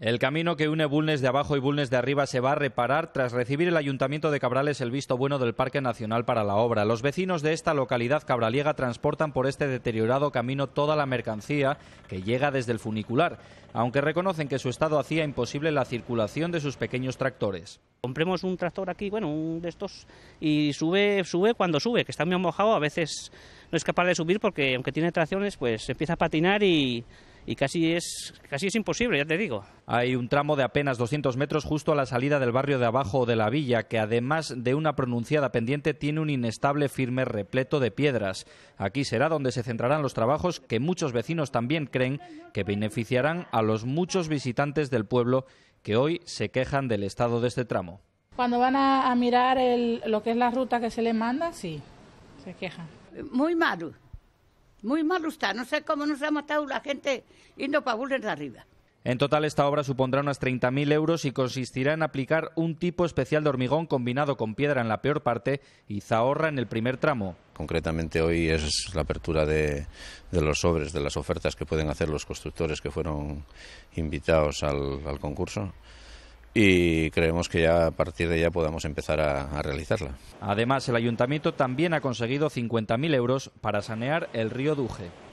El camino que une Bulnes de abajo y Bulnes de arriba se va a reparar tras recibir el Ayuntamiento de Cabrales el visto bueno del Parque Nacional para la obra. Los vecinos de esta localidad cabraliega transportan por este deteriorado camino toda la mercancía que llega desde el funicular, aunque reconocen que su estado hacía imposible la circulación de sus pequeños tractores. Compremos un tractor aquí, bueno, un de estos, y sube, sube cuando sube, que está muy mojado, a veces no es capaz de subir porque aunque tiene tracciones, pues empieza a patinar y y casi es, imposible, ya te digo. Hay un tramo de apenas 200 metros justo a la salida del barrio de abajo de la villa, que además de una pronunciada pendiente tiene un inestable firme repleto de piedras. Aquí será donde se centrarán los trabajos que muchos vecinos también creen que beneficiarán a los muchos visitantes del pueblo que hoy se quejan del estado de este tramo. Cuando van a, mirar lo que es la ruta que se les manda, sí, se quejan. Muy malo. Muy mal no sé cómo nos ha matado la gente yendo para de arriba. En total, esta obra supondrá unos 30.000 euros y consistirá en aplicar un tipo especial de hormigón combinado con piedra en la peor parte y zahorra en el primer tramo. Concretamente, hoy es la apertura de, los sobres, de las ofertas que pueden hacer los constructores que fueron invitados al concurso y creemos que ya a partir de ya podamos empezar a, a realizarla. Además, el ayuntamiento también ha conseguido 50.000 euros para sanear el río Duje.